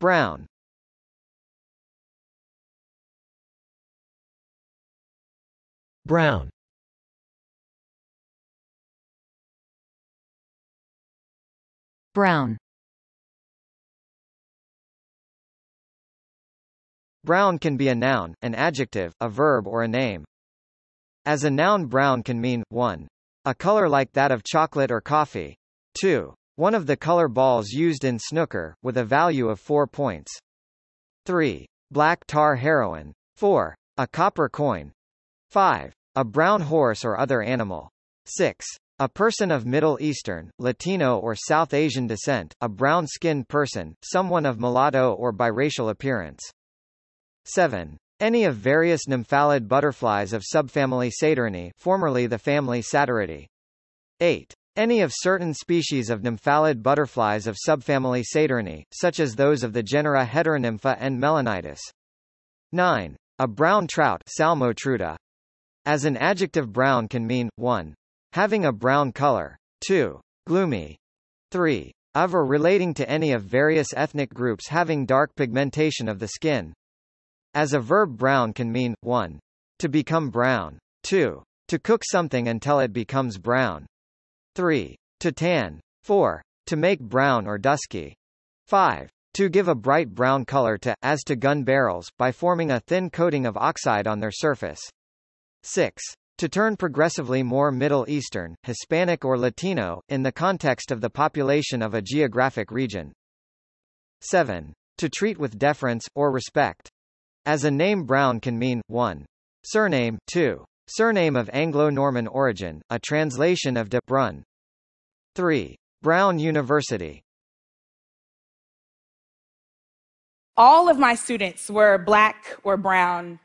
brown brown brown Brown can be a noun, an adjective, a verb or a name. As a noun brown can mean, 1. A color like that of chocolate or coffee. 2. One of the color balls used in snooker, with a value of 4 points. 3. Black tar heroin. 4. A copper coin. 5. A brown horse or other animal. 6. A person of Middle Eastern, Latino or South Asian descent, a brown-skinned person, someone of mulatto or biracial appearance. 7. Any of various nymphalid butterflies of subfamily Saturni, formerly the family Saturni. 8. Any of certain species of nymphalid butterflies of subfamily Saturni, such as those of the genera Heteronympha and Melanitis. 9. A brown trout trutta. As an adjective brown can mean, 1. Having a brown color. 2. Gloomy. 3. Of or relating to any of various ethnic groups having dark pigmentation of the skin. As a verb brown can mean, 1. To become brown. 2. To cook something until it becomes brown. 3. To tan. 4. To make brown or dusky. 5. To give a bright brown color to, as to gun barrels, by forming a thin coating of oxide on their surface. 6. To turn progressively more Middle Eastern, Hispanic or Latino, in the context of the population of a geographic region. 7. To treat with deference, or respect. As a name brown can mean, 1. Surname, 2. Surname of Anglo-Norman origin, a translation of de Brun. 3. Brown University. All of my students were black or brown